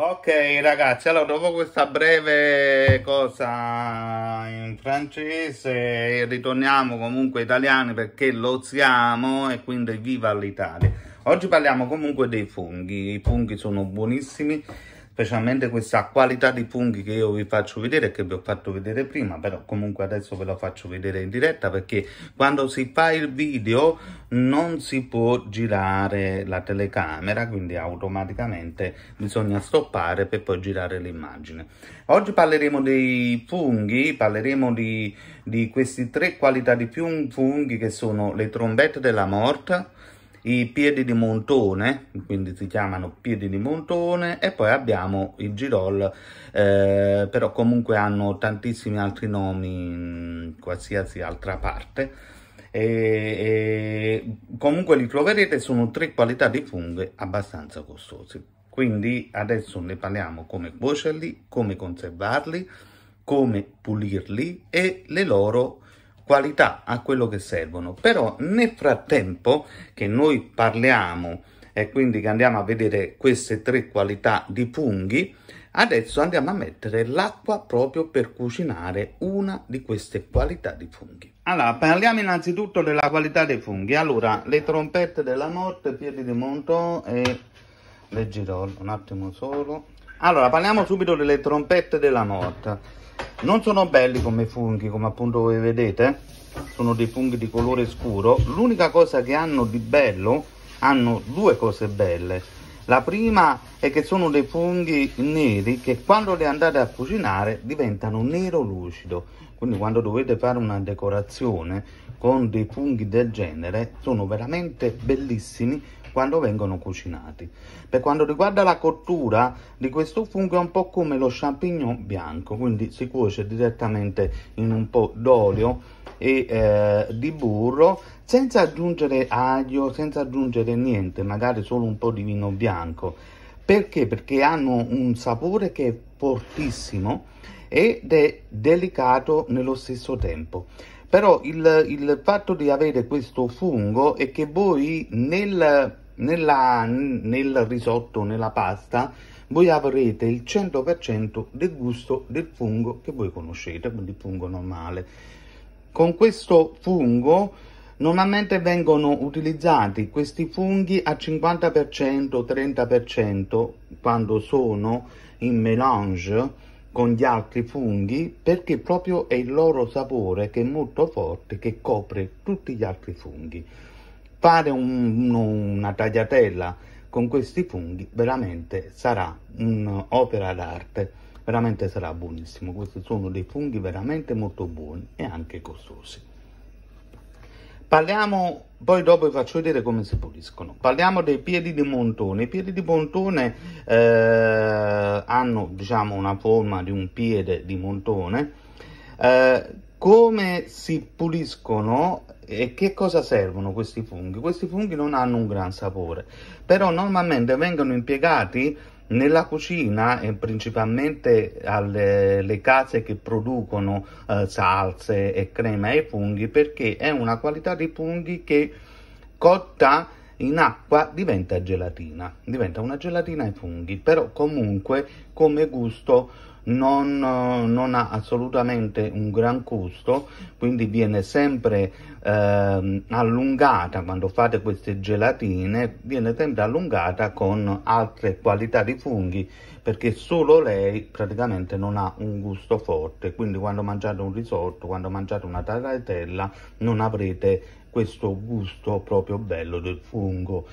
Ok ragazzi, allora dopo questa breve cosa in francese ritorniamo comunque italiani perché lo siamo e quindi viva l'Italia. Oggi parliamo comunque dei funghi, i funghi sono buonissimi specialmente questa qualità di funghi che io vi faccio vedere che vi ho fatto vedere prima però comunque adesso ve lo faccio vedere in diretta perché quando si fa il video non si può girare la telecamera quindi automaticamente bisogna stoppare per poi girare l'immagine oggi parleremo dei funghi parleremo di, di queste tre qualità di funghi che sono le trombette della morte i piedi di montone, quindi si chiamano piedi di montone, e poi abbiamo i girol, eh, però comunque hanno tantissimi altri nomi in qualsiasi altra parte. E, e comunque li troverete, sono tre qualità di funghi abbastanza costosi. Quindi adesso ne parliamo come cuocerli, come conservarli, come pulirli e le loro qualità a quello che servono. Però nel frattempo che noi parliamo e quindi che andiamo a vedere queste tre qualità di funghi, adesso andiamo a mettere l'acqua proprio per cucinare una di queste qualità di funghi. Allora, parliamo innanzitutto della qualità dei funghi. Allora, le trompette della morte, piedi di monto e le girò un attimo solo. Allora, parliamo subito delle trompette della morte non sono belli come funghi come appunto voi vedete sono dei funghi di colore scuro l'unica cosa che hanno di bello hanno due cose belle la prima è che sono dei funghi neri che quando li andate a cucinare diventano nero lucido quindi quando dovete fare una decorazione con dei funghi del genere sono veramente bellissimi quando vengono cucinati. Per quanto riguarda la cottura di questo fungo è un po' come lo champignon bianco, quindi si cuoce direttamente in un po' d'olio e eh, di burro senza aggiungere aglio, senza aggiungere niente, magari solo un po' di vino bianco. Perché? Perché hanno un sapore che è fortissimo ed è delicato nello stesso tempo. Però il, il fatto di avere questo fungo è che voi nel, nella, nel risotto, nella pasta, voi avrete il 100% del gusto del fungo che voi conoscete, quindi fungo normale. Con questo fungo normalmente vengono utilizzati questi funghi a 50%, 30% quando sono in melange con gli altri funghi perché proprio è il loro sapore che è molto forte che copre tutti gli altri funghi. Fare un, una tagliatella con questi funghi veramente sarà un'opera d'arte, veramente sarà buonissimo. Questi sono dei funghi veramente molto buoni e anche costosi. Parliamo poi dopo vi faccio vedere come si puliscono parliamo dei piedi di montone i piedi di montone eh, hanno diciamo una forma di un piede di montone eh, come si puliscono e che cosa servono questi funghi questi funghi non hanno un gran sapore però normalmente vengono impiegati nella cucina e eh, principalmente alle case che producono eh, salse e crema ai funghi perché è una qualità di funghi che cotta in acqua diventa gelatina, diventa una gelatina ai funghi, però comunque come gusto non, eh, non, ha assolutamente un gran gusto, quindi viene sempre eh, allungata quando fate queste gelatine, viene sempre allungata con altre qualità di funghi perché solo lei praticamente non ha un gusto forte, quindi quando mangiate un risotto, quando mangiate una tagliatella non avrete questo gusto proprio bello del fungo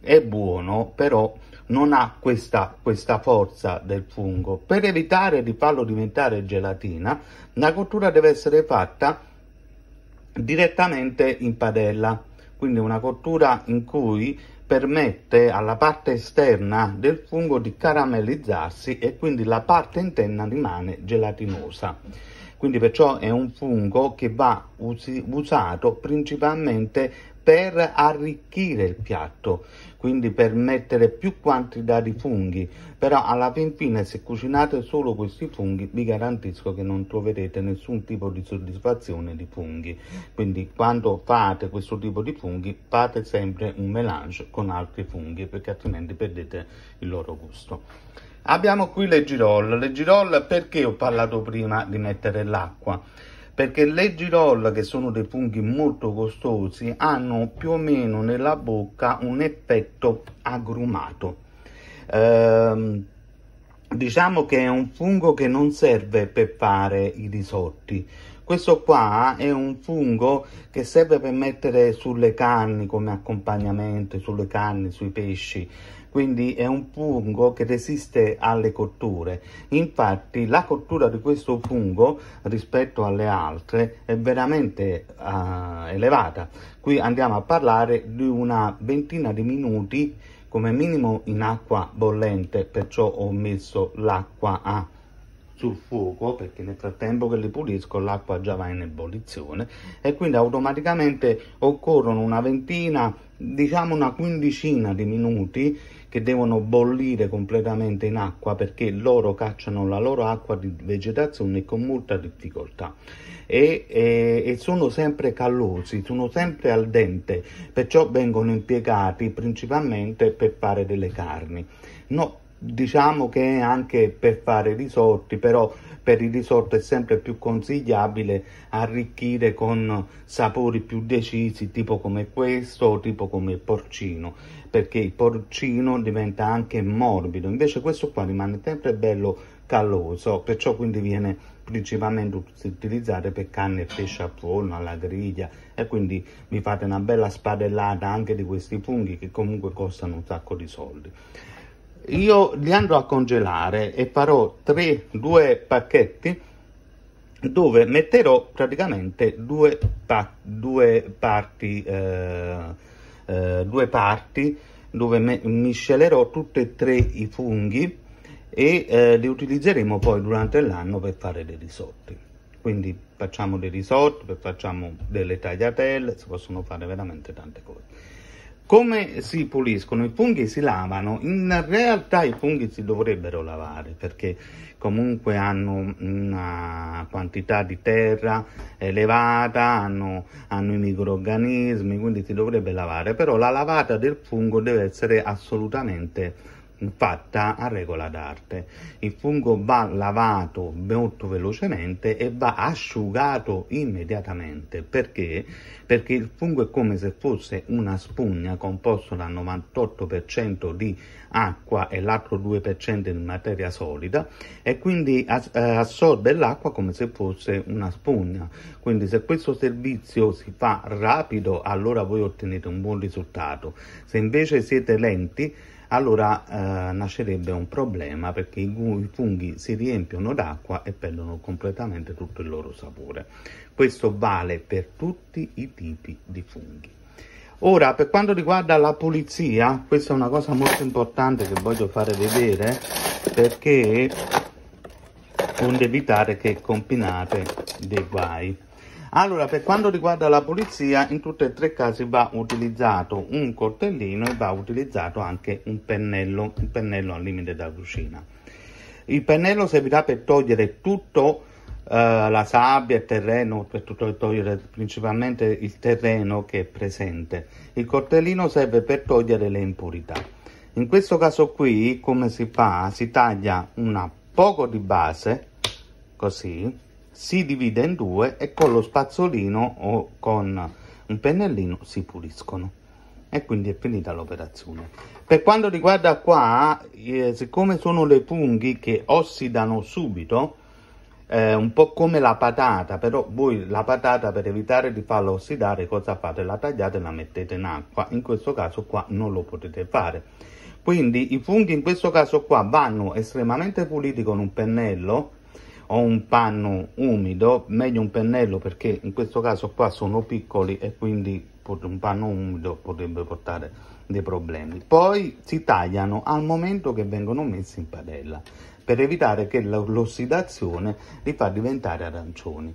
è buono, però non ha questa, questa, forza del fungo. Per evitare di farlo diventare gelatina, la cottura deve essere fatta direttamente in padella, quindi una cottura in cui permette alla parte esterna del fungo di caramellizzarsi e quindi la parte interna rimane gelatinosa. Quindi perciò è un fungo che va usato principalmente per arricchire il piatto, quindi per mettere più quantità di funghi, però alla fin fine se cucinate solo questi funghi vi garantisco che non troverete nessun tipo di soddisfazione di funghi, quindi quando fate questo tipo di funghi fate sempre un melange con altri funghi perché altrimenti perdete il loro gusto. Abbiamo qui le girolle, le girolle perché ho parlato prima di mettere l'acqua? perché le girolle che sono dei funghi molto costosi hanno più o meno nella bocca un effetto agrumato ehm, diciamo che è un fungo che non serve per fare i risotti questo qua è un fungo che serve per mettere sulle carni come accompagnamento, sulle carni, sui pesci. Quindi è un fungo che resiste alle cotture. Infatti la cottura di questo fungo rispetto alle altre è veramente uh, elevata. Qui andiamo a parlare di una ventina di minuti come minimo in acqua bollente, perciò ho messo l'acqua a sul fuoco perché nel frattempo che li pulisco l'acqua già va in ebollizione e quindi automaticamente occorrono una ventina, diciamo una quindicina di minuti che devono bollire completamente in acqua perché loro cacciano la loro acqua di vegetazione con molta difficoltà e, e, e sono sempre callosi, sono sempre al dente, perciò vengono impiegati principalmente per fare delle carni. No, diciamo che è anche per fare risorti, però per il risorto è sempre più consigliabile arricchire con sapori più decisi, tipo come questo o tipo come il porcino, perché il porcino diventa anche morbido, invece questo qua rimane sempre bello calloso, perciò quindi viene principalmente utilizzato per canne e pesce a forno, alla griglia e quindi vi fate una bella spadellata anche di questi funghi che comunque costano un sacco di soldi io li andrò a congelare e farò 3 2 pacchetti dove metterò praticamente due, pa due parti eh, eh, due parti dove miscelerò tutti e tre i funghi e eh, li utilizzeremo poi durante l'anno per fare dei risotti quindi facciamo dei risotti facciamo delle tagliatelle si possono fare veramente tante cose come si puliscono? I funghi si lavano, in realtà i funghi si dovrebbero lavare perché comunque hanno una quantità di terra elevata, hanno, hanno i microorganismi, quindi si dovrebbe lavare, però la lavata del fungo deve essere assolutamente fatta a regola d'arte. Il fungo va lavato molto velocemente e va asciugato immediatamente. Perché? Perché il fungo è come se fosse una spugna composta dal 98% di acqua e l'altro 2% di materia solida e quindi eh, assorbe l'acqua come se fosse una spugna. Quindi se questo servizio si fa rapido allora voi ottenete un buon risultato. Se invece siete lenti allora eh, nascerebbe un problema perché i, i funghi si riempiono d'acqua e perdono completamente tutto il loro sapore. Questo vale per tutti i tipi di funghi. Ora, per quanto riguarda la pulizia, questa è una cosa molto importante che voglio fare vedere perché onde evitare che combinate dei guai. Allora, per quanto riguarda la pulizia, in tutti e tre i casi va utilizzato un coltellino e va utilizzato anche un pennello, un pennello al limite della cucina. Il pennello servirà per togliere tutto Uh, la sabbia, il terreno, per tutto, togliere principalmente il terreno che è presente. Il coltellino serve per togliere le impurità. In questo caso qui, come si fa? Si taglia una poco di base, così, si divide in due e con lo spazzolino o con un pennellino si puliscono e quindi è finita l'operazione per quanto riguarda qua eh, siccome sono le funghi che ossidano subito eh, un po' come la patata però voi la patata per evitare di farla ossidare cosa fate? la tagliate e la mettete in acqua in questo caso qua non lo potete fare quindi i funghi in questo caso qua vanno estremamente puliti con un pennello o un panno umido, meglio un pennello perché in questo caso qua sono piccoli e quindi un panno umido potrebbe portare dei problemi. Poi si tagliano al momento che vengono messi in padella per evitare che l'ossidazione li fa diventare arancioni.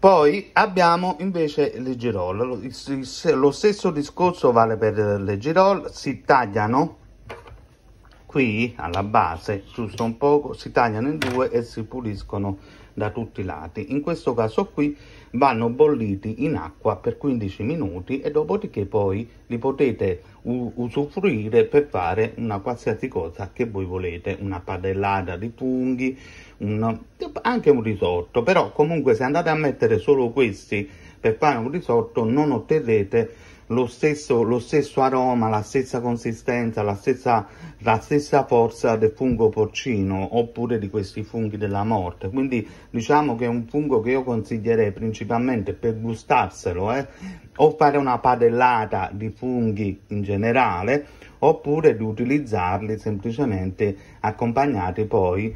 Poi abbiamo invece le girole, lo stesso discorso vale per le girole, si tagliano qui alla base giusto un poco si tagliano in due e si puliscono da tutti i lati in questo caso qui vanno bolliti in acqua per 15 minuti e dopodiché poi li potete usufruire per fare una qualsiasi cosa che voi volete una padellata di funghi un, anche un risotto però comunque se andate a mettere solo questi per fare un risotto non otterrete lo stesso, lo stesso aroma, la stessa consistenza, la stessa, la stessa forza del fungo porcino oppure di questi funghi della morte. Quindi diciamo che è un fungo che io consiglierei principalmente per gustarselo eh, o fare una padellata di funghi in generale oppure di utilizzarli semplicemente accompagnati poi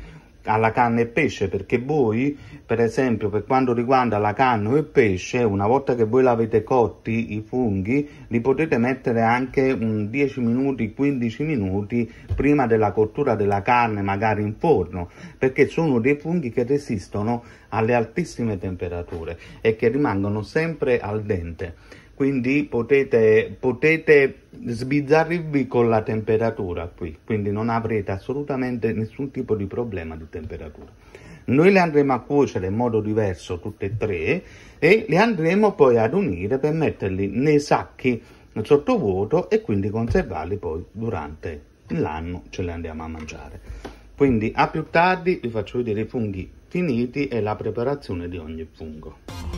alla canna e pesce perché voi per esempio per quanto riguarda la canna e il pesce una volta che voi l'avete cotti i funghi li potete mettere anche um, 10 minuti 15 minuti prima della cottura della carne magari in forno perché sono dei funghi che resistono alle altissime temperature e che rimangono sempre al dente quindi potete, potete sbizzarrirvi con la temperatura qui, quindi non avrete assolutamente nessun tipo di problema di temperatura. Noi le andremo a cuocere in modo diverso tutte e tre e le andremo poi ad unire per metterli nei sacchi sottovuoto e quindi conservarli poi durante l'anno ce le andiamo a mangiare. Quindi a più tardi vi faccio vedere i funghi finiti e la preparazione di ogni fungo.